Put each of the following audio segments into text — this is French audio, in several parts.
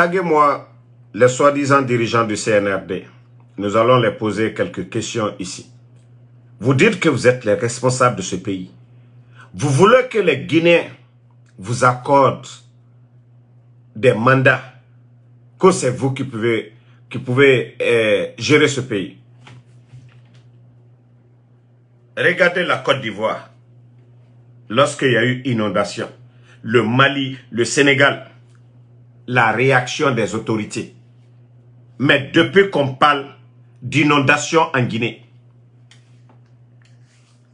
Taguez-moi les soi-disant dirigeants du CNRD. Nous allons les poser quelques questions ici. Vous dites que vous êtes les responsables de ce pays. Vous voulez que les Guinéens vous accordent des mandats, que c'est vous qui pouvez, qui pouvez euh, gérer ce pays. Regardez la Côte d'Ivoire. Lorsqu'il y a eu inondation, le Mali, le Sénégal, la réaction des autorités. Mais depuis qu'on parle d'inondation en Guinée,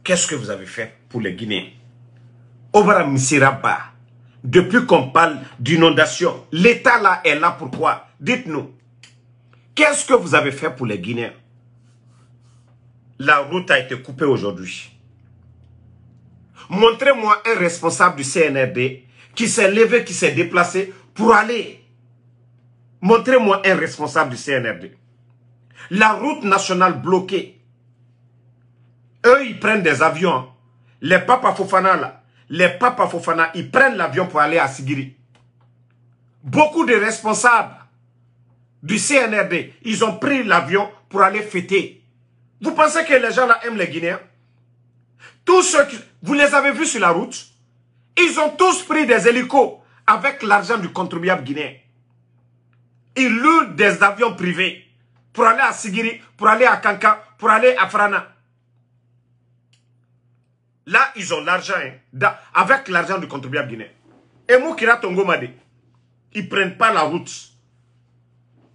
qu'est-ce que vous avez fait pour les Guinéens Obra Misiraba, depuis qu'on parle d'inondation, l'État là est là pourquoi Dites-nous, qu'est-ce que vous avez fait pour les Guinéens La route a été coupée aujourd'hui. Montrez-moi un responsable du CNRD qui s'est levé, qui s'est déplacé pour aller. Montrez-moi un responsable du CNRD. La route nationale bloquée. Eux, ils prennent des avions. Les papas Fofana, là, les papas Fofana, ils prennent l'avion pour aller à Sigiri. Beaucoup de responsables du CNRD, ils ont pris l'avion pour aller fêter. Vous pensez que les gens là aiment les Guinéens Tous ceux qui... Vous les avez vus sur la route Ils ont tous pris des hélicos avec l'argent du contribuable guinéen. Ils louent des avions privés pour aller à Sigiri, pour aller à Kanka, pour aller à Frana. Là, ils ont l'argent, hein, avec l'argent du contribuable guinéen. Et Moukira Tongomade, ils ne prennent pas la route.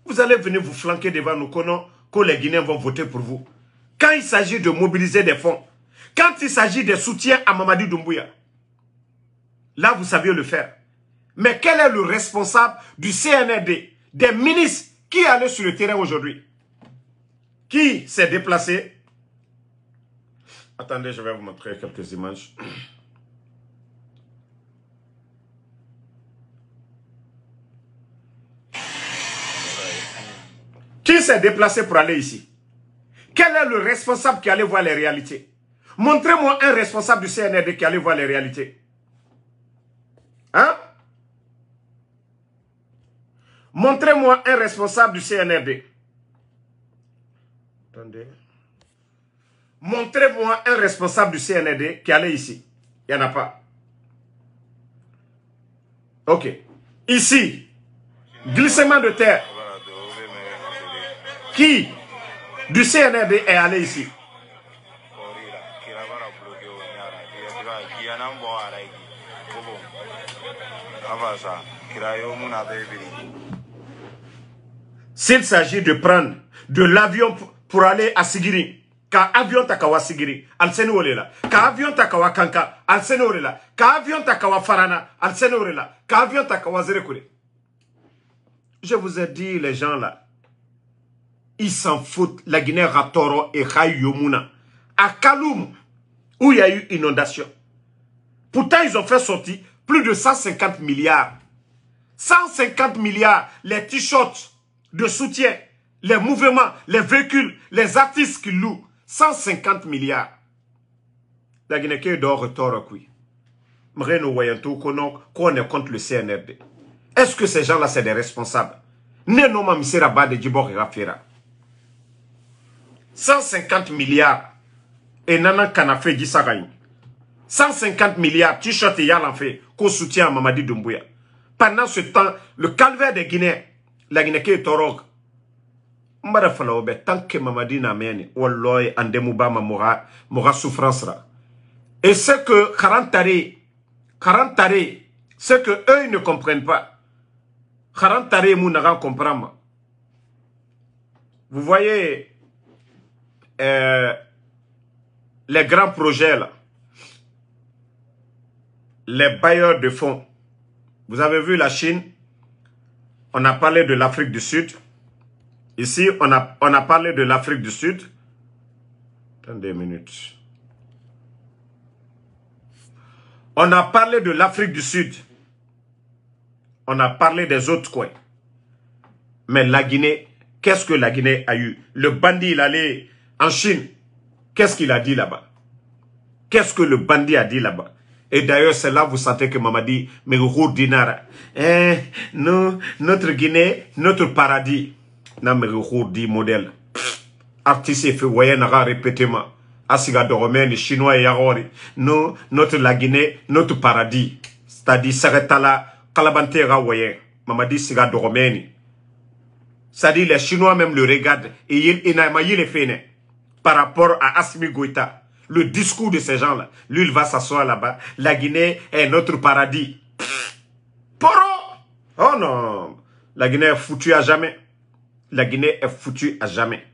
Vous allez venir vous flanquer devant nous, que les Guinéens vont voter pour vous. Quand il s'agit de mobiliser des fonds, quand il s'agit de soutien à Mamadi Doumbouya, là, vous saviez le faire. Mais quel est le responsable du CNRD, des ministres qui allaient sur le terrain aujourd'hui Qui s'est déplacé Attendez, je vais vous montrer quelques images. Qui s'est déplacé pour aller ici Quel est le responsable qui allait voir les réalités Montrez-moi un responsable du CNRD qui allait voir les réalités. Montrez-moi un responsable du CNRD. Attendez. Montrez-moi un responsable du CNRD qui allé ici. Il n'y en a pas. Ok. Ici, glissement de terre. Qui du CNRD est allé ici s'il s'agit de prendre de l'avion pour aller à Sigiri, car avion t'akawa Sigiri, sigiri senou re la Car avion t'akawa kanka, kanka senou re la Car avion t'akawa farana, farana senou re la Car avion t'akawa zerekure je vous ai dit les gens là ils s'en foutent la Guinée Ratoro et Khayomuna à Kaloum où il y a eu inondation pourtant ils ont fait sortir plus de 150 milliards 150 milliards les t-shirts de soutien, les mouvements, les véhicules, les artistes qui louent. 150 milliards. La Guinée est doit retourner. qu'on est contre le CNRB... Est-ce que ces gens-là, c'est des responsables et Rafira. 150 milliards. Et Nanan Kanafé dit 150 milliards, tu shirt et Yalanfé, qu'on soutient à Mamadi Doumbouya. Pendant ce temps, le calvaire des Guinéens, ke torog mbara fala obe tanke mamadi na meni wallahi andemu bama moga moga souffrance ra et ce que 40 tarés, ce que eux ne comprennent pas 40 ils ne comprennent pas. vous voyez euh, les grands projets là les bailleurs de fonds vous avez vu la Chine on a parlé de l'Afrique du Sud. Ici, on a, on a parlé de l'Afrique du Sud. Attendez On a parlé de l'Afrique du Sud. On a parlé des autres coins. Mais la Guinée, qu'est-ce que la Guinée a eu Le bandit, il allait en Chine. Qu'est-ce qu'il a dit là-bas Qu'est-ce que le bandit a dit là-bas et d'ailleurs, c'est là que vous sentez que Mamadi Megourou Dinara. Eh, nous, notre Guinée, notre paradis. Na Megourou dit modèle. Artiste et n'a naga répétement. Asiga Doromène, Chinois et Yarori. Nous, notre la Guinée, notre paradis. C'est-à-dire, Saretala, Kalabantera, voyez. Mamadi Siga Doromène. C'est-à-dire, les Chinois même le regardent. Et il, il n'a pas de par rapport à Asmi Goïta le discours de ces gens-là. Lui, il va s'asseoir là-bas. La Guinée est notre paradis. poro Oh non La Guinée est foutue à jamais. La Guinée est foutue à jamais.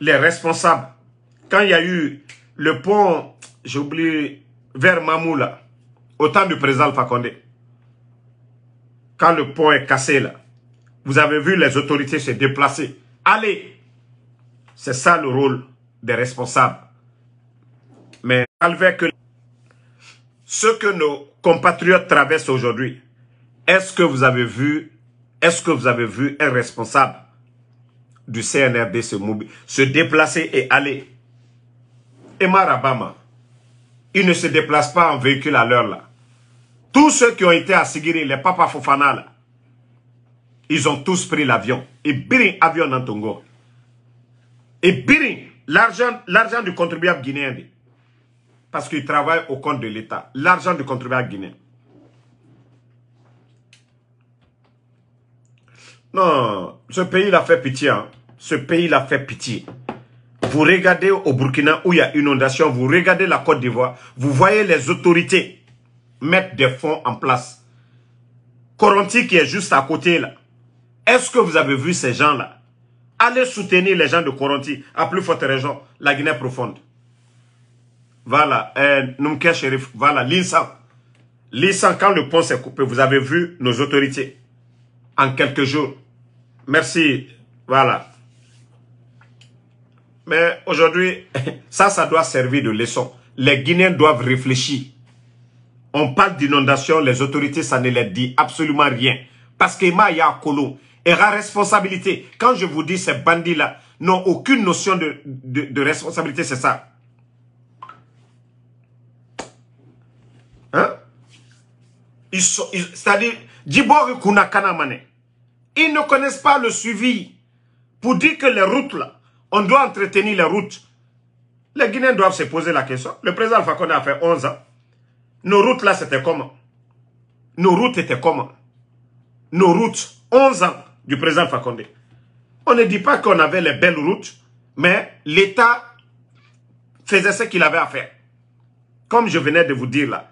Les responsables, quand il y a eu le pont, j'oublie, vers là. au temps du président Fakonde. quand le pont est cassé là, vous avez vu les autorités se déplacer. Allez, c'est ça le rôle des responsables. Mais avec ce que nos compatriotes traversent aujourd'hui, est-ce que vous avez vu, est-ce que vous avez vu un responsable du CNRD se, se déplacer et aller Emma Rabama, il ne se déplace pas en véhicule à l'heure là. Tous ceux qui ont été à Sigiri, les papas Fofana là, ils ont tous pris l'avion. Et brillent avion dans Tongo. Et Biri, l'argent du contribuable guinéen, parce qu'il travaille au compte de l'État, l'argent du contribuable guinéen. Non, ce pays l'a fait pitié. Hein. Ce pays l'a fait pitié. Vous regardez au Burkina où il y a inondation, vous regardez la Côte d'Ivoire, vous voyez les autorités mettre des fonds en place. Coronti qui est juste à côté là. Est-ce que vous avez vu ces gens-là Allez soutenir les gens de Coronti, à plus forte raison, la Guinée profonde. Voilà, euh, Numke voilà, l'Insan. L'Insan, quand le pont s'est coupé, vous avez vu nos autorités en quelques jours. Merci, voilà. Mais aujourd'hui, ça, ça doit servir de leçon. Les Guinéens doivent réfléchir. On parle d'inondation, les autorités, ça ne les dit absolument rien. Parce que Maya Kolo, et la responsabilité, quand je vous dis ces bandits-là n'ont aucune notion de, responsabilité, c'est ça. Hein? Ils c'est-à-dire, ils ne connaissent pas le suivi pour dire que les routes là, on doit entretenir les routes. Les Guinéens doivent se poser la question. Le président Alpha a fait 11 ans. Nos routes là, c'était comment Nos routes étaient comment Nos routes, 11 ans du président Fakonde. On ne dit pas qu'on avait les belles routes, mais l'État faisait ce qu'il avait à faire. Comme je venais de vous dire là,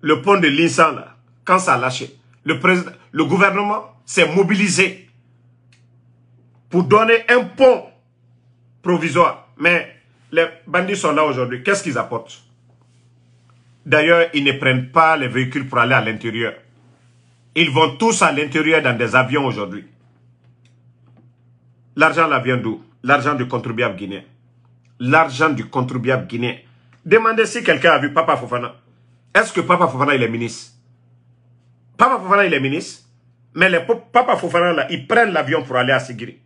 le pont de Linsan, là, quand ça a lâché, le, le gouvernement s'est mobilisé pour donner un pont provisoire. Mais les bandits sont là aujourd'hui. Qu'est-ce qu'ils apportent D'ailleurs, ils ne prennent pas les véhicules pour aller à l'intérieur. Ils vont tous à l'intérieur dans des avions aujourd'hui. L'argent là vient d'où L'argent du contribuable guinéen. L'argent du contribuable guinéen. Demandez si quelqu'un a vu Papa Fofana. Est-ce que Papa Fofana il est ministre Papa Fofana est ministre. Mais les Papa Fofana là, ils prennent l'avion pour aller à Sigiri.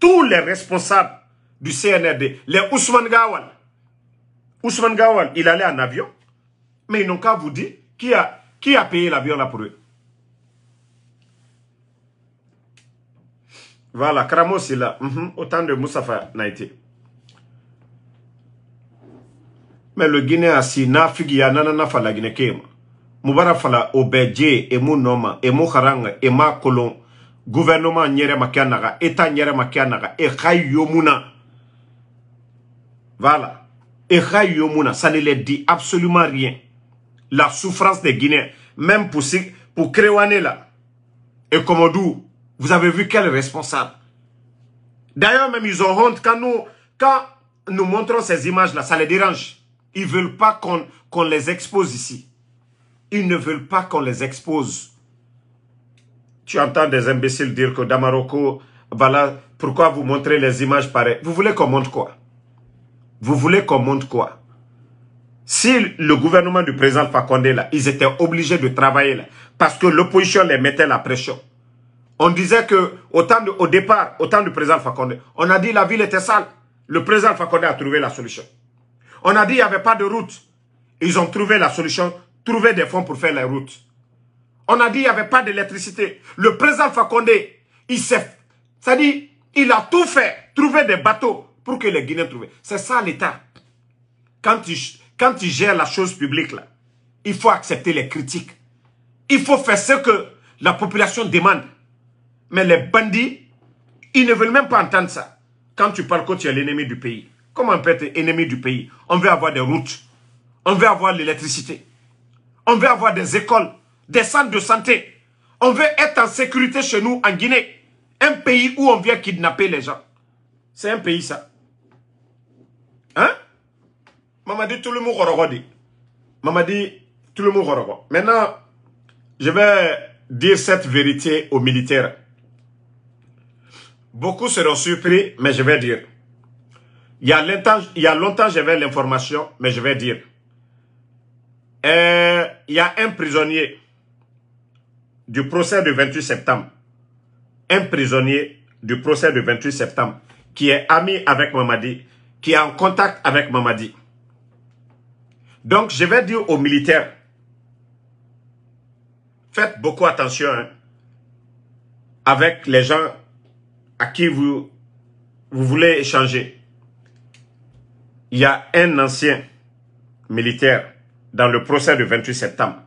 Tous les responsables du CNRD, les Ousmane Gawal. Ousmane Gawal, il allait en avion. Mais ils n'ont qu'à vous dire qui a, qui a payé l'avion là pour eux. Voilà, Kramo, c'est là. Mm Autant de Moussafa Naïté. Mais le Guinée a si na nana nanana fala Guinée kema. Moubara fala obeje et mou noma et mou et ma kolon. Gouvernement nyere makianaga, état nyere makianaga, et yomuna. Voilà. Et yomuna, ça ne les dit absolument rien. La souffrance des Guinéens, même pour, pour Créwané là, et Komodou, vous avez vu quel responsable. D'ailleurs, même, ils ont honte quand nous, quand nous montrons ces images-là, ça les dérange. Ils ne veulent pas qu'on les expose ici. Ils ne veulent pas qu'on les expose. Tu entends des imbéciles dire que Damaroko, voilà, pourquoi vous montrez les images pareilles Vous voulez qu'on montre quoi Vous voulez qu'on montre quoi Si le gouvernement du président Fakonde, là, ils étaient obligés de travailler là, parce que l'opposition les mettait la pression. On disait que au, au départ, au temps du président Fakonde, on a dit la ville était sale. Le président Fakonde a trouvé la solution. On a dit qu'il n'y avait pas de route. Ils ont trouvé la solution, trouvé des fonds pour faire la route. On a dit qu'il n'y avait pas d'électricité. Le président Fakonde, il s'est... cest à il a tout fait, trouvé des bateaux pour que les Guinéens trouvent. C'est ça l'État. Quand tu, quand gères la chose publique, là, il faut accepter les critiques. Il faut faire ce que la population demande. Mais les bandits, ils ne veulent même pas entendre ça. Quand tu parles que tu es l'ennemi du pays, comment on peut être ennemi du pays On veut avoir des routes, on veut avoir l'électricité, on veut avoir des écoles, des centres de santé, on veut être en sécurité chez nous en Guinée. Un pays où on vient kidnapper les gens. C'est un pays ça. Hein Maman dit tout le monde dit. tout le monde Maintenant, je vais dire cette vérité aux militaires. Beaucoup seront surpris, mais je vais dire. Il y a longtemps, il y a longtemps j'avais l'information, mais je vais dire. Euh, il y a un prisonnier du procès du 28 septembre. Un prisonnier du procès du 28 septembre qui est ami avec Mamadi, qui est en contact avec Mamadi. Donc, je vais dire aux militaires, faites beaucoup attention hein, avec les gens à qui vous, vous voulez échanger, il y a un ancien militaire dans le procès du 28 septembre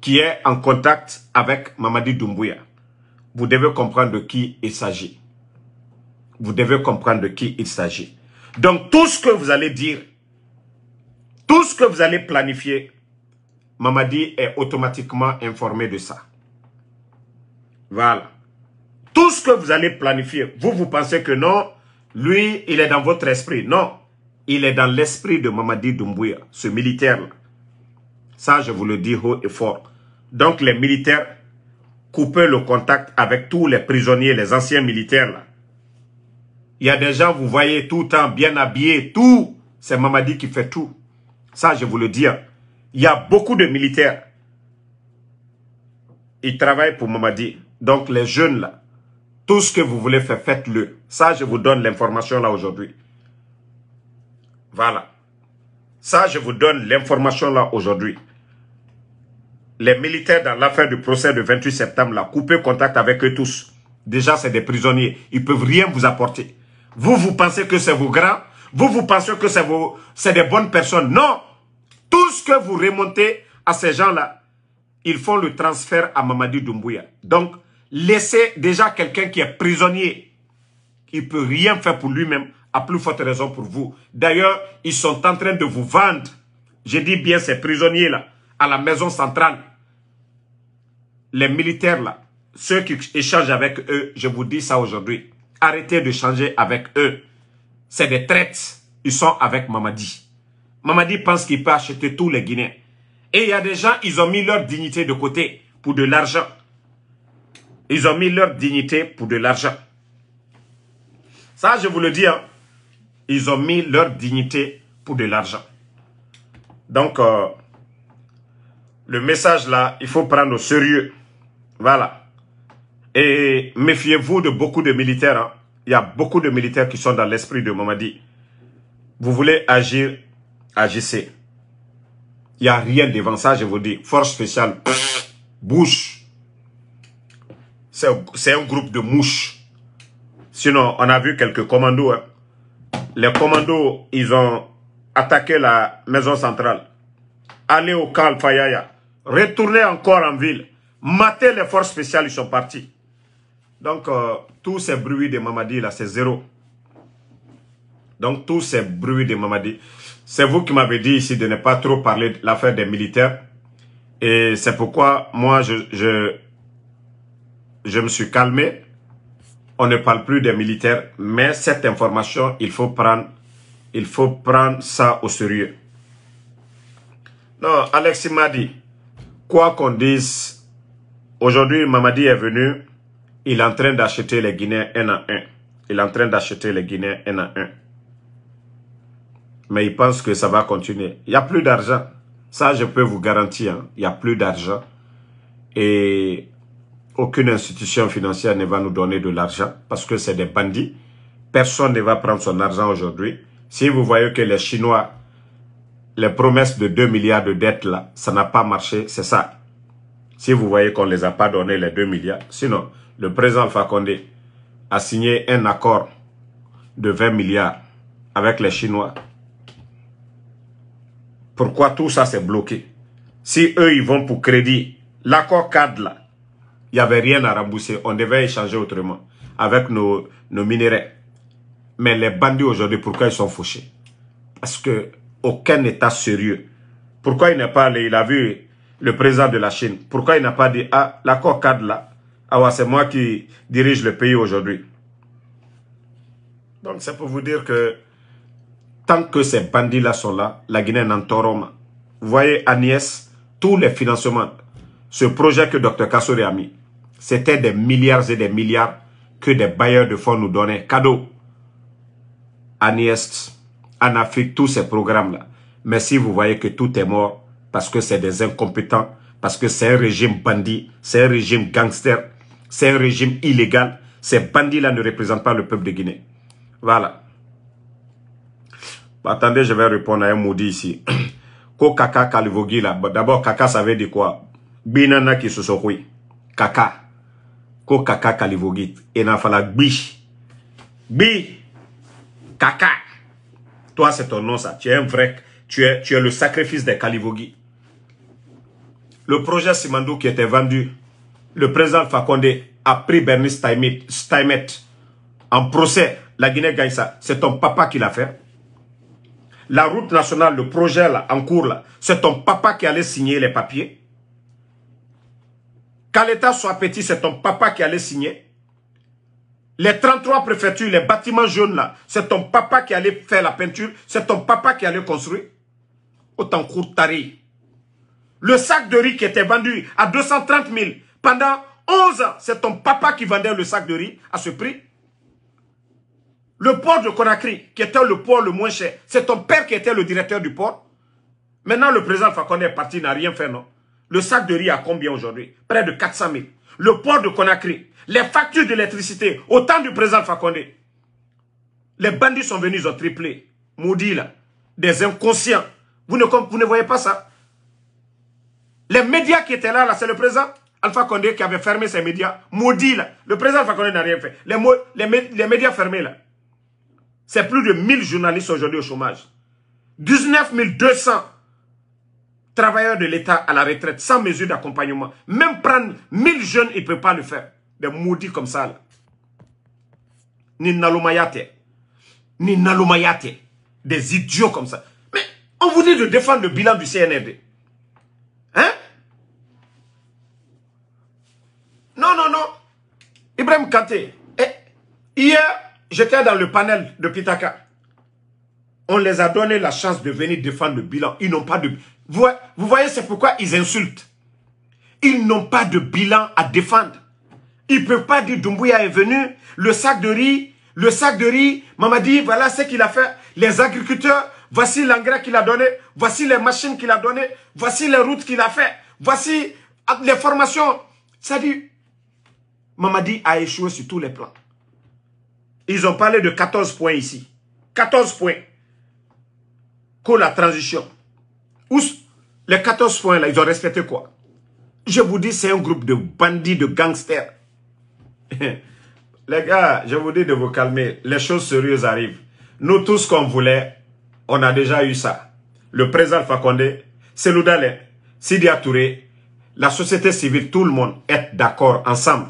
qui est en contact avec Mamadi Doumbouya. Vous devez comprendre de qui il s'agit. Vous devez comprendre de qui il s'agit. Donc tout ce que vous allez dire, tout ce que vous allez planifier, Mamadi est automatiquement informé de ça. Voilà. Tout ce que vous allez planifier, vous, vous pensez que non, lui, il est dans votre esprit. Non, il est dans l'esprit de Mamadi Doumbouya, ce militaire-là. Ça, je vous le dis haut et fort. Donc, les militaires, coupent le contact avec tous les prisonniers, les anciens militaires, là. Il y a des gens, vous voyez, tout le temps, bien habillés, tout. C'est Mamadi qui fait tout. Ça, je vous le dis. Hein. Il y a beaucoup de militaires. Ils travaillent pour Mamadi. Donc, les jeunes, là, tout ce que vous voulez faire, faites-le. Ça, je vous donne l'information là aujourd'hui. Voilà. Ça, je vous donne l'information là aujourd'hui. Les militaires dans l'affaire du procès de 28 septembre, là, coupez contact avec eux tous. Déjà, c'est des prisonniers. Ils peuvent rien vous apporter. Vous, vous pensez que c'est vos grands. Vous, vous pensez que c'est c'est des bonnes personnes. Non! Tout ce que vous remontez à ces gens-là, ils font le transfert à Mamadi Doumbouya. Donc, Laissez déjà quelqu'un qui est prisonnier, qui ne peut rien faire pour lui-même, à plus forte raison pour vous. D'ailleurs, ils sont en train de vous vendre, je dis bien ces prisonniers-là, à la maison centrale. Les militaires là, ceux qui échangent avec eux, je vous dis ça aujourd'hui. Arrêtez de changer avec eux. C'est des traites. Ils sont avec Mamadi. Mamadi pense qu'il peut acheter tous les Guinéens. Et il y a des gens, ils ont mis leur dignité de côté pour de l'argent. Ils ont mis leur dignité pour de l'argent. Ça, je vous le dis, hein. ils ont mis leur dignité pour de l'argent. Donc, euh, le message là, il faut prendre au sérieux. Voilà. Et méfiez-vous de beaucoup de militaires. Hein. Il y a beaucoup de militaires qui sont dans l'esprit de Mamadi. Vous voulez agir, agissez. Il n'y a rien devant ça, je vous dis. Force spéciale, bouche c'est un groupe de mouches. Sinon, on a vu quelques commandos. Hein. Les commandos, ils ont attaqué la maison centrale. Allez au camp Fayaya. Retournez encore en ville. Matez les forces spéciales, ils sont partis. Donc, euh, tous ces bruits de Mamadi, là, c'est zéro. Donc, tous ces bruits de Mamadi. C'est vous qui m'avez dit ici de ne pas trop parler de l'affaire des militaires. Et c'est pourquoi moi, je, je me suis calmé. On ne parle plus des militaires, mais cette information, il faut prendre, il faut prendre ça au sérieux. Non, Alexis m'a dit, quoi qu'on dise, aujourd'hui Mamadi est venu, il est en train d'acheter les Guinéens un à un. Il est en train d'acheter les Guinéens un à un. Mais il pense que ça va continuer. Il n'y a plus d'argent. Ça, je peux vous garantir, hein. il n'y a plus d'argent. Et aucune institution financière ne va nous donner de l'argent parce que c'est des bandits. Personne ne va prendre son argent aujourd'hui. Si vous voyez que les Chinois, les promesses de 2 milliards de dettes là, ça n'a pas marché, c'est ça. Si vous voyez qu'on ne les a pas donné les 2 milliards. Sinon, le président Fakonde a signé un accord de 20 milliards avec les Chinois. Pourquoi tout ça s'est bloqué Si eux, ils vont pour crédit, l'accord cadre là, il n'y avait rien à rembourser. On devait échanger autrement avec nos, nos minerais. Mais les bandits aujourd'hui, pourquoi ils sont fauchés Parce que aucun État sérieux. Pourquoi il n'est pas allé Il a vu le président de la Chine. Pourquoi il n'a pas dit Ah, l'accord cadre là, ah c'est moi qui dirige le pays aujourd'hui. Donc c'est pour vous dire que tant que ces bandits-là sont là, la Guinée n'en Vous voyez Agnès, tous les financements, ce projet que Dr Kassori a mis, c'était des milliards et des milliards que des bailleurs de fonds nous donnaient. Cadeau. En Est, en Afrique, tous ces programmes-là. Mais si vous voyez que tout est mort, parce que c'est des incompétents, parce que c'est un régime bandit, c'est un régime gangster, c'est un régime illégal, ces bandits-là ne représentent pas le peuple de Guinée. Voilà. Attendez, je vais répondre à un maudit ici. Ko Kaka Kalivogui, là, d'abord, Kaka, ça veut dire quoi? Binana qui se Kaka ko kaka et ena fala bish Bi. kaka toi c'est ton nom ça tu es un vrai tu es tu es le sacrifice des Kalivogi. le projet Simandou qui était vendu le président Fakonde a pris Bernice Steinmet en procès la Guinée gagne ça c'est ton papa qui l'a fait la route nationale le projet là en cours là c'est ton papa qui allait signer les papiers quand l'État soit petit, c'est ton papa qui allait signer. Les 33 préfectures, les bâtiments jaunes là, c'est ton papa qui allait faire la peinture, c'est ton papa qui allait construire. Autant taré. Le sac de riz qui était vendu à 230 000 pendant 11 ans, c'est ton papa qui vendait le sac de riz à ce prix. Le port de Conakry, qui était le port le moins cher, c'est ton père qui était le directeur du port. Maintenant, le président Fakonde est parti, n'a rien fait, non le sac de riz à combien aujourd'hui Près de 400 000. Le port de Conakry, les factures d'électricité, Autant du président Fakonde. Les bandits sont venus, au triplé. Maudit là. Des inconscients. Vous ne, vous ne voyez pas ça Les médias qui étaient là, c'est le président Alpha Condé qui avait fermé ses médias. Maudit là. Le président Alpha Condé n'a rien fait. Les, médias fermés là. C'est plus de 1000 journalistes aujourd'hui au chômage. 19 200 travailleurs de l'État à la retraite sans mesure d'accompagnement. Même prendre 1000 jeunes, ils ne peut pas le faire. Des maudits comme ça. Ni naloumayate. Ni naloumayate. Des idiots comme ça. Mais on vous dit de défendre le bilan du CNRD. Hein? Non, non, non. Ibrahim Kanté. Eh, hier, j'étais dans le panel de Pitaka. On les a donné la chance de venir défendre le bilan. Ils n'ont pas de... Vous, voyez, c'est pourquoi ils insultent. Ils n'ont pas de bilan à défendre. Ils ne peuvent pas dire Doumbouya est venu, le sac de riz, le sac de riz, Mamadi, voilà ce qu'il a fait. Les agriculteurs, voici l'engrais qu'il a donné, voici les machines qu'il a donné, voici les routes qu'il a fait, voici les formations. Ça dit, Mamadi a échoué sur tous les plans. Ils ont parlé de 14 points ici. 14 points. pour la transition les 14 points là, ils ont respecté quoi Je vous dis, c'est un groupe de bandits, de gangsters. les gars, je vous dis de vous calmer. Les choses sérieuses arrivent. Nous tous qu'on voulait, on a déjà eu ça. Le président Fakonde, Seloudalé, Sidi la société civile, tout le monde est d'accord ensemble.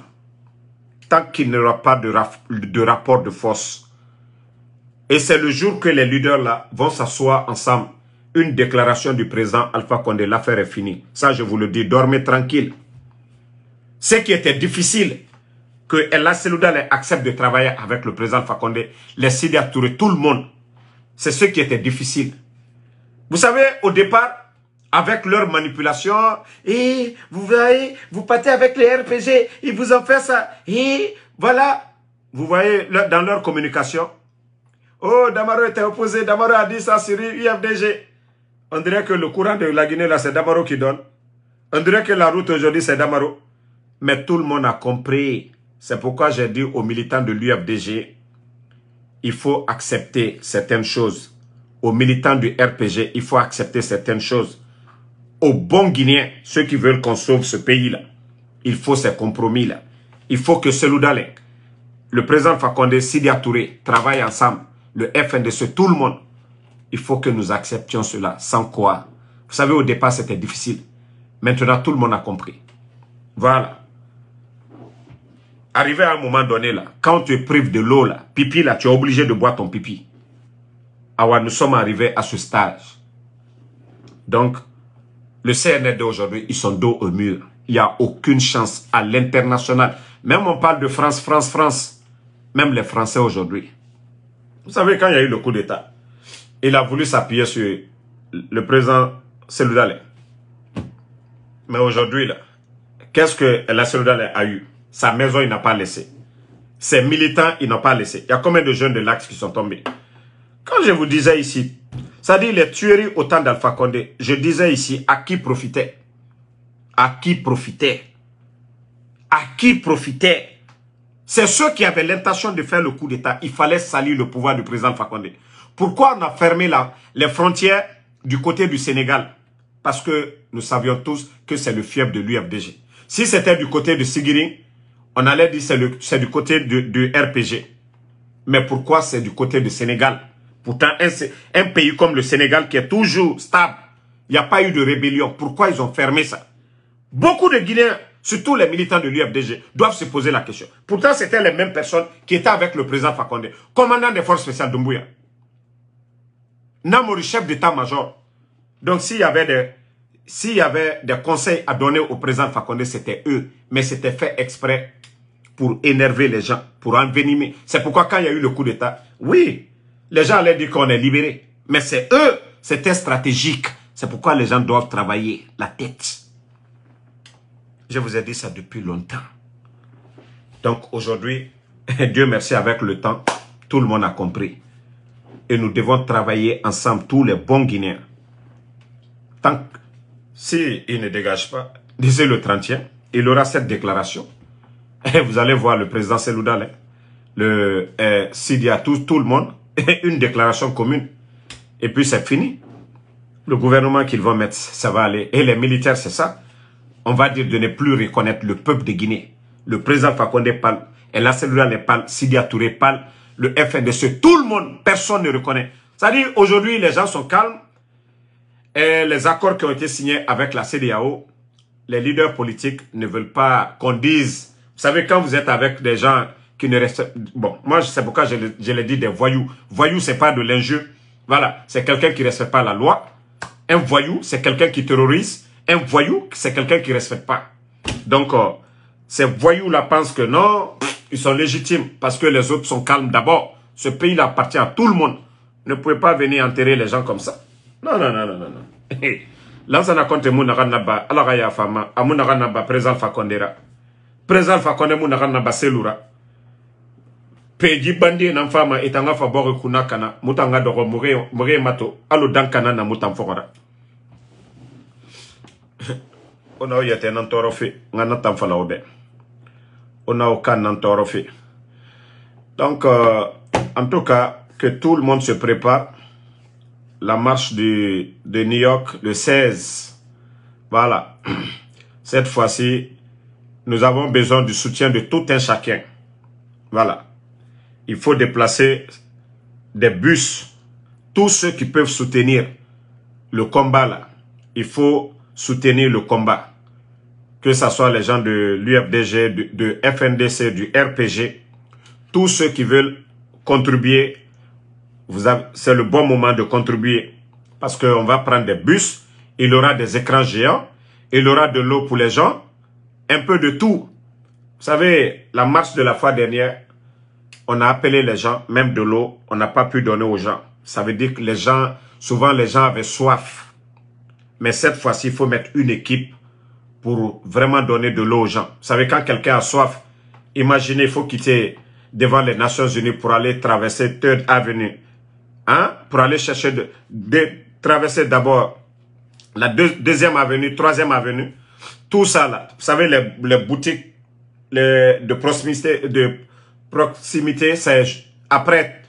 Tant qu'il n'y aura pas de, de rapport de force. Et c'est le jour que les leaders là vont s'asseoir ensemble une déclaration du président Alpha Condé, l'affaire est finie. Ça, je vous le dis, dormez tranquille. Ce qui était difficile, que Ella Seloudal accepte de travailler avec le président Alpha Condé, les Sidi tout le monde, c'est ce qui était difficile. Vous savez, au départ, avec leur manipulation, et eh, vous voyez, vous partez avec les RPG, ils vous ont fait ça, et eh, voilà. Vous voyez, dans leur communication, oh, Damaro était opposé, Damaro a dit ça sur UFDG. On dirait que le courant de la Guinée, là, c'est Damaro qui donne. On dirait que la route aujourd'hui, c'est Damaro. Mais tout le monde a compris. C'est pourquoi j'ai dit aux militants de l'UFDG, il faut accepter certaines choses. Aux militants du RPG, il faut accepter certaines choses. Aux bons Guinéens, ceux qui veulent qu'on sauve ce pays-là, il faut ces compromis-là. Il faut que Seloudalek, le président Fakonde, Sidi Touré, travaillent ensemble. Le FNDC, tout le monde il faut que nous acceptions cela, sans quoi. Vous savez, au départ, c'était difficile. Maintenant, tout le monde a compris. Voilà. Arrivé à un moment donné, là, quand tu es privé de l'eau, là, pipi, là, tu es obligé de boire ton pipi. Alors, nous sommes arrivés à ce stage. Donc, le CNRD aujourd'hui, ils sont dos au mur. Il n'y a aucune chance à l'international. Même on parle de France, France, France. Même les Français aujourd'hui. Vous savez, quand il y a eu le coup d'État, il a voulu s'appuyer sur le président Seloudalé. Mais aujourd'hui, qu'est-ce que la Seloudalé a eu Sa maison, il n'a pas laissé. Ses militants, il n'ont pas laissé. Il y a combien de jeunes de l'Axe qui sont tombés Quand je vous disais ici, ça dit les tueries au temps d'Alpha Condé, je disais ici à qui profitait À qui profitait À qui profitait C'est ceux qui avaient l'intention de faire le coup d'État. Il fallait salir le pouvoir du président Alpha Condé. Pourquoi on a fermé là les frontières du côté du Sénégal Parce que nous savions tous que c'est le fief de l'UFDG. Si c'était du côté de Sigiri, on allait dire c'est du côté du RPG. Mais pourquoi c'est du côté du Sénégal Pourtant, un, pays comme le Sénégal qui est toujours stable, il n'y a pas eu de rébellion. Pourquoi ils ont fermé ça Beaucoup de Guinéens, surtout les militants de l'UFDG, doivent se poser la question. Pourtant, c'était les mêmes personnes qui étaient avec le président Fakonde, commandant des forces spéciales d'Umbuya. Namori, chef d'état-major. Donc, s'il y avait des, s'il y avait des conseils à donner au président Fakonde, c'était eux. Mais c'était fait exprès pour énerver les gens, pour envenimer. C'est pourquoi quand il y a eu le coup d'État, oui, les gens allaient dire qu'on est libéré. Mais c'est eux, c'était stratégique. C'est pourquoi les gens doivent travailler la tête. Je vous ai dit ça depuis longtemps. Donc aujourd'hui, Dieu merci avec le temps, tout le monde a compris et nous devons travailler ensemble, tous les bons Guinéens. Tant que s'il ne dégage pas, d'ici le 30e, il aura cette déclaration. Et vous allez voir le président Seloudal, le euh, Sidia, tout, le monde, une déclaration commune. Et puis c'est fini. Le gouvernement qu'ils vont mettre, ça va aller. Et les militaires, c'est ça. On va dire de ne plus reconnaître le peuple de Guinée. Le président Fakonde parle, et la Seloudal parle, Sidia Touré parle, le FNDC. Tout le monde, personne ne reconnaît. C'est-à-dire, aujourd'hui, les gens sont calmes. Et les accords qui ont été signés avec la CDAO, les leaders politiques ne veulent pas qu'on dise... Vous savez, quand vous êtes avec des gens qui ne respectent... Bon, moi, c'est pourquoi je, je l'ai dit des voyous. Voyous, c'est pas de l'enjeu. Voilà, c'est quelqu'un qui ne respecte pas la loi. Un voyou, c'est quelqu'un qui terrorise. Un voyou, c'est quelqu'un qui ne respecte pas. Donc, euh, ces voyous-là pensent que non, ils sont légitimes parce que les autres sont calmes d'abord. Ce pays là appartient à tout le monde. Ne pouvez pas venir enterrer les gens comme ça. Non, non, non, non, non. Lanzana Lansana Conte Mounaranaba, raya Fama, Amounaranaba, Président Fakondera. Président Fakondera, Mounaranaba, Selura. Pédi Bandi Nanfama, Fama et Tanga Fabore Kunakana, Moutanga Doro Mure Mato, Alo Dankana na Fora. On a eu un torofe, on a un on aucun entorophé. Donc, euh, en tout cas, que tout le monde se prépare. La marche du, de New York, le 16. Voilà. Cette fois-ci, nous avons besoin du soutien de tout un chacun. Voilà. Il faut déplacer des bus. Tous ceux qui peuvent soutenir le combat, là. Il faut soutenir le combat que ce soit les gens de l'UFDG, de, FNDC, du RPG, tous ceux qui veulent contribuer, vous c'est le bon moment de contribuer parce qu'on va prendre des bus, il y aura des écrans géants, il y aura de l'eau pour les gens, un peu de tout. Vous savez, la marche de la fois dernière, on a appelé les gens, même de l'eau, on n'a pas pu donner aux gens. Ça veut dire que les gens, souvent les gens avaient soif. Mais cette fois-ci, il faut mettre une équipe pour vraiment donner de l'eau aux gens. Vous savez, quand quelqu'un a soif, imaginez, il faut quitter devant les Nations Unies pour aller traverser Third Avenue. Hein? Pour aller chercher de, traverser d'abord la deuxième avenue, troisième avenue. Tout ça là. Vous savez, les, boutiques les, de proximité, de proximité, c'est après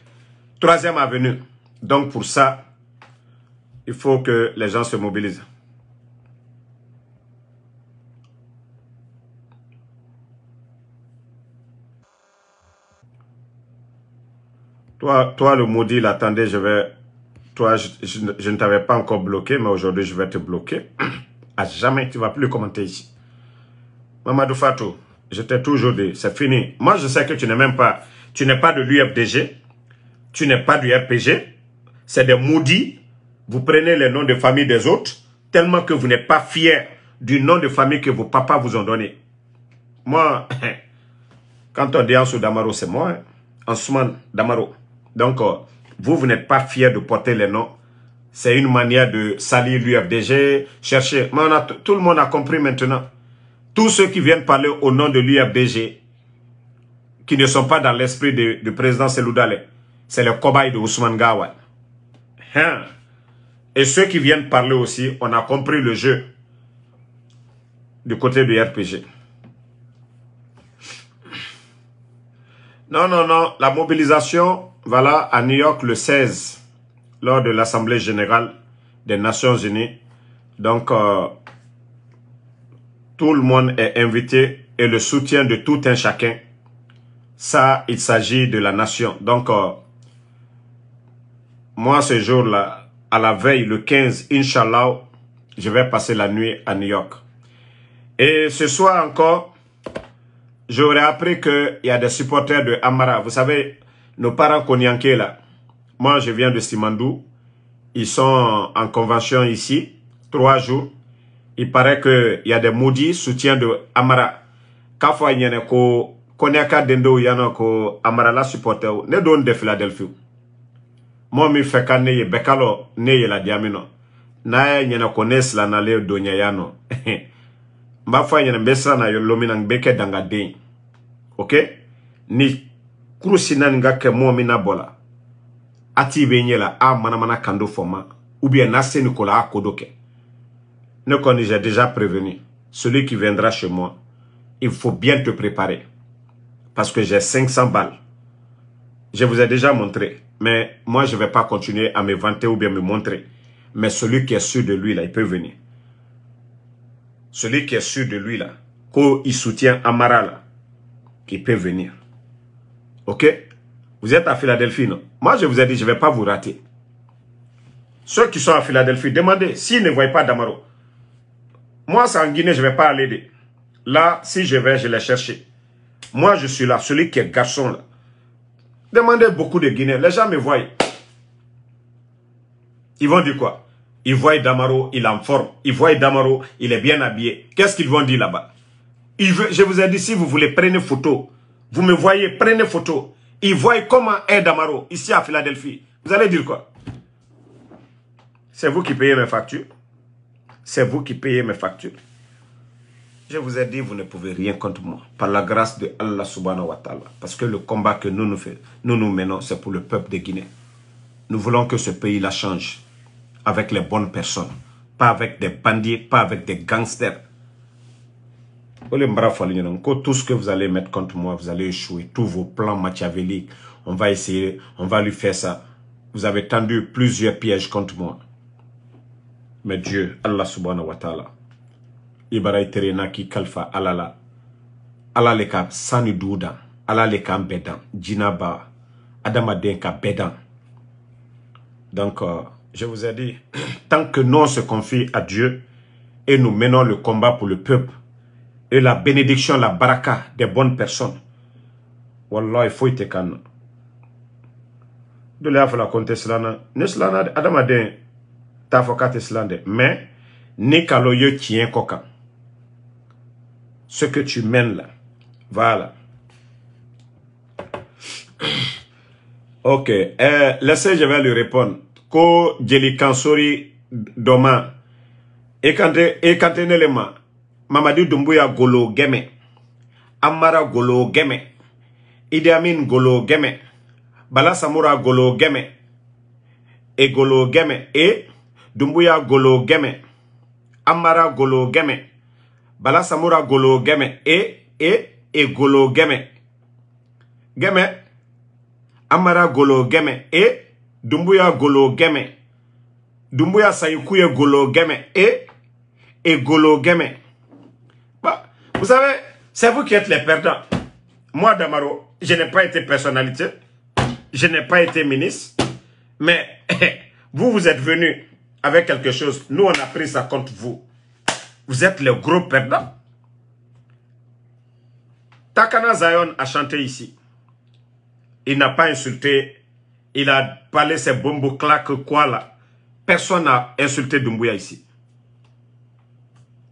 troisième avenue. Donc pour ça, il faut que les gens se mobilisent. Toi, le maudit, il attendait, je vais... Toi, je, ne t'avais pas encore bloqué, mais aujourd'hui, je vais te bloquer. À jamais, tu ne vas plus commenter ici. Mamadou Fatou, je t'ai toujours dit, c'est fini. Moi, je sais que tu n'es même pas... Tu n'es pas de l'UFDG. Tu n'es pas du RPG. C'est des maudits. Vous prenez les noms de famille des autres tellement que vous n'êtes pas fier du nom de famille que vos papas vous ont donné. Moi, quand on dit Ansou Damaro, c'est moi. Hein. Ansouman Damaro. Donc, euh, vous, vous n'êtes pas fier de porter les noms. C'est une manière de salir l'UFDG, chercher. Mais tout le monde a compris maintenant. Tous ceux qui viennent parler au nom de l'UFDG, qui ne sont pas dans l'esprit du président Seloudale, c'est le cobaye de Ousmane Gawa. Hein? Et ceux qui viennent parler aussi, on a compris le jeu du côté du RPG. Non, non, non, la mobilisation, voilà, à New York le 16, lors de l'Assemblée générale des Nations Unies. Donc, euh, tout le monde est invité et le soutien de tout un chacun. Ça, il s'agit de la nation. Donc, euh, moi, ce jour-là, à la veille, le 15, Inch'Allah, je vais passer la nuit à New York. Et ce soir encore, j'aurais appris qu'il y a des supporters de Amara. Vous savez, nos parents Konyanké, là, moi je viens de Simandou, ils sont en convention ici, trois jours. Il paraît qu'il y a des maudits soutiens de Amara. Kafwa yene ko konyaka dendo yana ko Amara la supporter ne donne de Philadelphie. Moi mi feka ne bekalo ne la diamino. Na ye yene la la na leo donya yano. Mbafwa yene mbesra na yo Okay? Ok? Ni kurusi sinan ke a ou bien Nikola ne j'ai déjà prévenu celui qui viendra chez moi il faut bien te préparer parce que j'ai 500 balles je vous ai déjà montré mais moi je vais pas continuer à me vanter ou bien me montrer mais celui qui est sûr de lui là il peut venir celui qui est sûr de lui là qu'il soutient Amara là il peut venir Ok Vous êtes à Philadelphie, non Moi, je vous ai dit, je ne vais pas vous rater. Ceux qui sont à Philadelphie, demandez s'ils ne voient pas Damaro. Moi, c'est en Guinée, je ne vais pas aller. Là, si je vais, je les chercher. Moi, je suis là, celui qui est garçon là. Demandez beaucoup de Guinéens. Les gens me voient. Ils vont dire quoi Ils voient Damaro, il est en forme. Ils voient Damaro, il est bien habillé. Qu'est-ce qu'ils vont dire là-bas je vous ai dit, si vous voulez, prenez photo. Vous me voyez, prenez photo. Ils voient comment est Damaro, ici à Philadelphie. Vous allez dire quoi C'est vous qui payez mes factures. C'est vous qui payez mes factures. Je vous ai dit, vous ne pouvez rien contre moi. Par la grâce de Allah subhanahu wa ta'ala. Parce que le combat que nous nous, faisons, nous, nous menons, c'est pour le peuple de Guinée. Nous voulons que ce pays la change. Avec les bonnes personnes. Pas avec des bandits, pas avec des gangsters tout ce que vous allez mettre contre moi, vous allez échouer. Tous vos plans machiavéliques, on va essayer, on va lui faire ça. Vous avez tendu plusieurs pièges contre moi. Mais Dieu, Allah subhanahu wa ta'ala, Ibarai ki kalfa alala, le ka sani ala le ka bedan, jinaba, adamaden denka bedan. Donc, euh, je vous ai dit, tant que nous on se confie à Dieu et nous menons le combat pour le peuple, et la bénédiction, la baraka des bonnes personnes. Wallah, il faut kan na. De y'a fɔla ko n Ne siran na adamaden t'a fɔ Mais ni kalon ye tiɲɛ Ce que tu mènes là. Voilà. Ok. Euh, laissez, je vais lui répondre. Ko jeli kansori doma. quand et quand mains. mamadi dumbuya golo geme amara golo geme idi amin golo geme bala samura golo geme e golo geme e dumbuya golo geme amara golo geme bala samura golo geme e e e golo geme geme amara golo geme e dumbuya golo geme dumbuya sayikuye golo geme e e golo geme e, e golo geme. Vous savez, c'est vous qui êtes les perdants. Moi, Damaro, je n'ai pas été personnalité. Je n'ai pas été ministre. Mais vous, vous êtes venus avec quelque chose. Nous, on a pris ça contre vous. Vous êtes les gros perdants. Takana Zion a chanté ici. Il n'a pas insulté. Il a parlé ses bombes claques quoi là. Personne n'a insulté Dumbuya ici.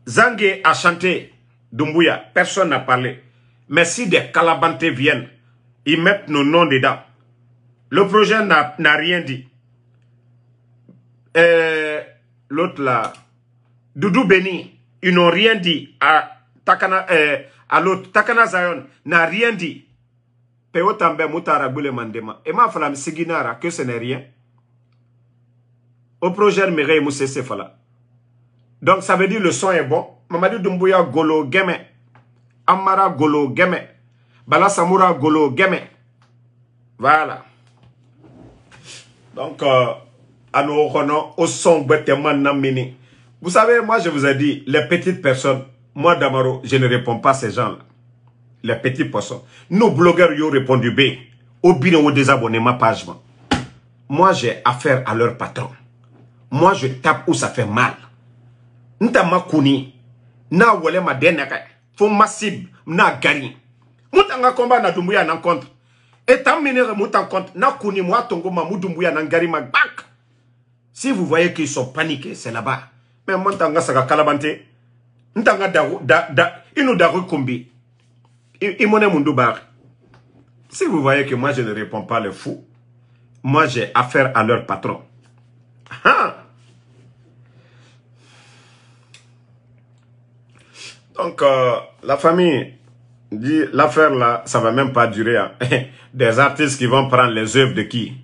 Zangé a chanté. Dumbuya, personne n'a parlé. Mais si des calabantés viennent, ils mettent nos noms dedans. Le projet n'a rien dit. Euh, l'autre là, Doudou Béni, ils n'ont rien dit à, Takana, euh, l'autre. Takana Zayon, n'a rien dit. Et Moutara Mandema. Et ma femme Siginara, que ce n'est rien. Au projet Mireille Moussé Fala. Donc ça veut dire que le son est bon mamadi dumbuya golo Geme. amara golo Geme. bala samura golo Geme. voilà donc euh, à au son vous savez moi je vous ai dit les petites personnes moi damaro je ne réponds pas à ces gens là les petites poissons. nos blogueurs ils ont répondu b au bin ou désabonné ma page moi j'ai affaire à leur patron moi je tape où ça fait mal nta na wole ma denaka fo masib na gari mutanga komba na dumbuya na contre tant minere muta contre na kuni mwa tongo ma mudumbuya na gari ma bak si vous voyez qu'ils sont paniqués c'est là-bas mais mutanga saka kalabante ntanga da da, inu da kombi moné mundu bar si vous voyez que moi je ne réponds pas les fous moi j'ai affaire à leur patron ah, Donc, euh, la famille dit, l'affaire là, ça va même pas durer. Hein. Des artistes qui vont prendre les œuvres de qui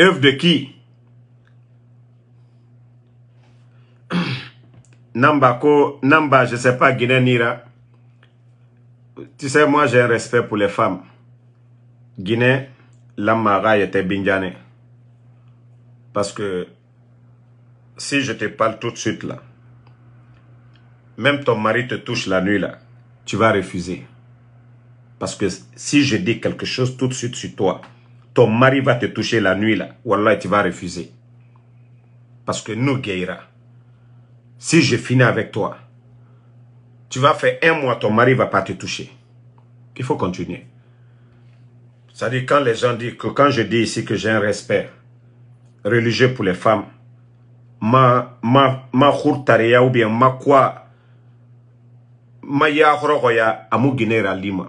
Œuvres de qui Nambako, Namba, je sais pas, Guinée Nira. Tu sais, moi j'ai un respect pour les femmes. Guinée, Lamara était Bindjane. Parce que si je te parle tout de suite là, même ton mari te touche la nuit là, tu vas refuser. Parce que si je dis quelque chose tout de suite sur toi, ton mari va te toucher la nuit là, alors tu vas refuser. Parce que nous, Guéira, si je finis avec toi, tu vas faire un mois, ton mari va pas te toucher. Il faut continuer. C'est-à-dire quand les gens disent que quand je dis ici que j'ai un respect religieux pour les femmes, ma, ma, ma ou bien ma quoi, ma yaxorogoya amu ginera lima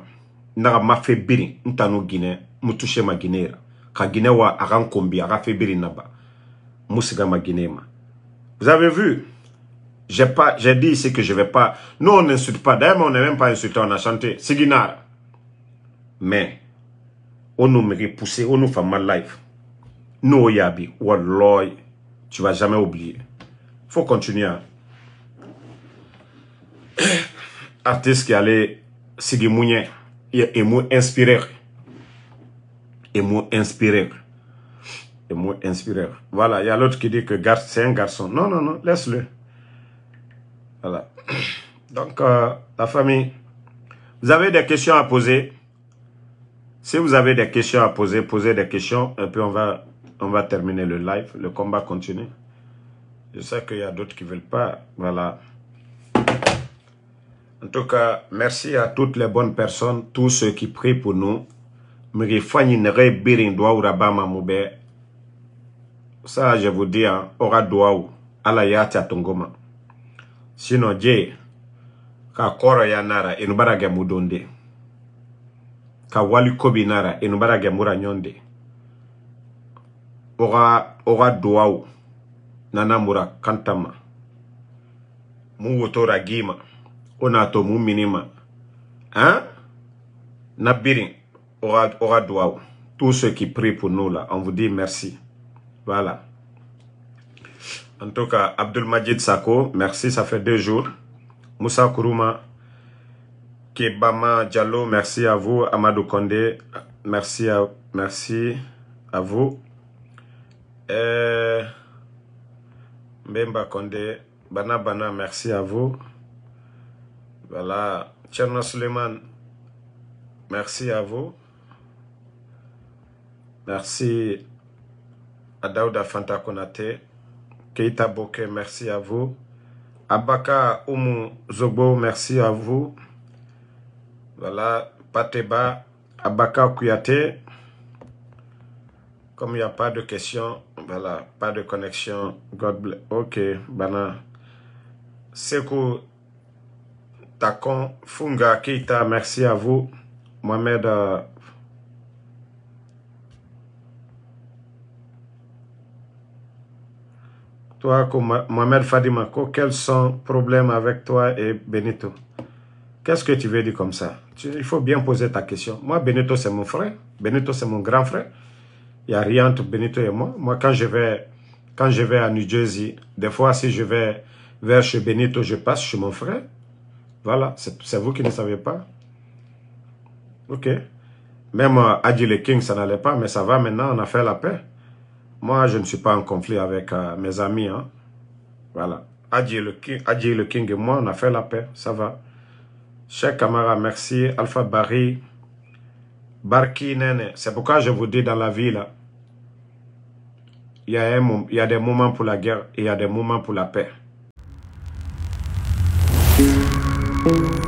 naga ma febiri ntanu gine mutushe ma ginera ka gine wa agan kombi aga biri naba musiga ma ginema vous avez vu j'ai pas j'ai dit ici que je vais pas nous on n'insulte pas d'ailleurs on n'est même pas insulté on a chanté siginara mais on nous met pousser on nous fait mal life nous yabi wallahi tu vas jamais oublier faut continuer hein. artiste qui allait sigi il et moi inspirer et moi inspirer et moi inspirer voilà il y a l'autre qui dit que c'est un garçon non non non laisse-le voilà donc euh, la famille vous avez des questions à poser si vous avez des questions à poser posez des questions et puis on va on va terminer le live le combat continue je sais qu'il y a d'autres qui veulent pas voilà en tout cas, merci à toutes les bonnes personnes, tous ceux qui prient pour nous. Ça, je vous dis, aura doau, à Tongoma. Sinon, je, ka koro ya nara, enubarage mudonde. Ka wali kobi nara, nyonde. muranyonde. Aura, aura doau, nana mura kantama. Mu wotora gima. On a tout Nabirin. minimum, hein N'abirin, tous ceux qui prient pour nous là on vous dit merci voilà en tout cas Abdul Sako merci ça fait deux jours Moussa Kourouma Kebama Diallo merci à vous Amadou Kondé merci à merci à vous euh, Mbemba Kondé Bana Bana merci à vous voilà, Tcherno Suleiman, merci à vous. Merci Adauda Daouda Fanta Konate. Keita Boke, merci à vous. Abaka Oumu Zobo, merci à vous. Voilà, Pateba, Abaka Kuyate. Comme il n'y a pas de questions, voilà, pas de connexion. God bless. Ok, Bana. Sekou Takon Funga Keita, merci à vous. Mohamed euh, Toi, Mohamed Fadimako, quels sont les problèmes avec toi et Benito Qu'est-ce que tu veux dire comme ça Il faut bien poser ta question. Moi, Benito, c'est mon frère. Benito, c'est mon grand frère. Il n'y a rien entre Benito et moi. Moi, quand je vais, quand je vais à New Jersey, des fois, si je vais vers chez Benito, je passe chez mon frère. Voilà, c'est vous qui ne savez pas. Ok. Même euh, Adi le King, ça n'allait pas, mais ça va maintenant, on a fait la paix. Moi, je ne suis pas en conflit avec euh, mes amis. Hein. Voilà. Adi le, King, le King et moi, on a fait la paix, ça va. Chers camarades, merci. Alpha Barry, Barki Nene. C'est pourquoi je vous dis dans la vie, il y a des moments pour la guerre et il y a des moments pour la paix. Thank you.